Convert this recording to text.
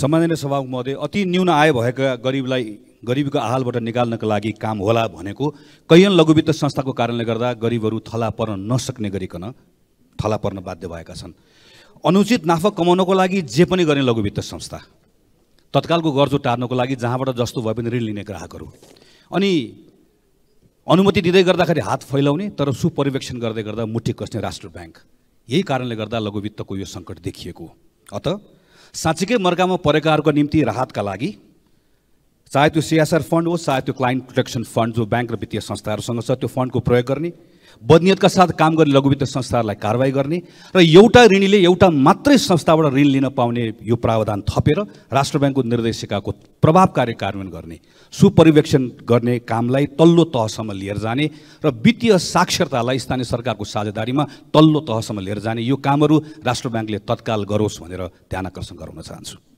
सम्माननीय सभा महोदय अति न्यून आय भएका गरिबलाई गरिबीको आहालबाट निकाल्नका लागि काम होला भनेको कैयन लघुवित्त संस्थाको कारणले गर्दा गरिबहरू थला पर्न नसक्ने गरिकन थला पर्न बाध्य भएका छन् अनुचित नाफा कमाउनको लागि जे पनि गर्ने लघुवित्त संस्था तत्कालको गर्जो टार्नको लागि जहाँबाट जस्तो भए पनि ऋण लिने ग्राहकहरू अनि अनुमति दिँदै गर्दाखेरि हात फैलाउने तर सुपरिवेक्षण गर्दै गर्दा मुठी कस्ने राष्ट्र ब्याङ्क यही कारणले गर्दा लघुवित्तको यो सङ्कट देखिएको हो अत साँच्चीकै मर्कामा परेकाहरूको निम्ति राहतका लागि चाहे त्यो सिएसआर फन्ड होस् चाहे त्यो क्लाइन्ट प्रोटेक्सन फन्ड जो ब्याङ्क र वित्तीय संस्थाहरूसँग छ त्यो फन्डको प्रयोग गर्ने बदनियतका साथ काम गर्ने लघुवित्त संस्थाहरूलाई कारवाही गर्ने र एउटा ऋणीले एउटा मात्रै संस्थाबाट ऋण लिन पाउने यो प्रावधान थपेर राष्ट्र ब्याङ्कको निर्देशिकाको प्रभावकारी कार्यान्वयन गर्ने सुपरिवेक्षण गर्ने कामलाई तल्लो तहसम्म लिएर जाने र वित्तीय साक्षरतालाई स्थानीय सरकारको साझेदारीमा तल्लो तहसम्म लिएर जाने यो कामहरू राष्ट्र ब्याङ्कले तत्काल गरोस् भनेर ध्यान आकर्षण गराउन चाहन्छु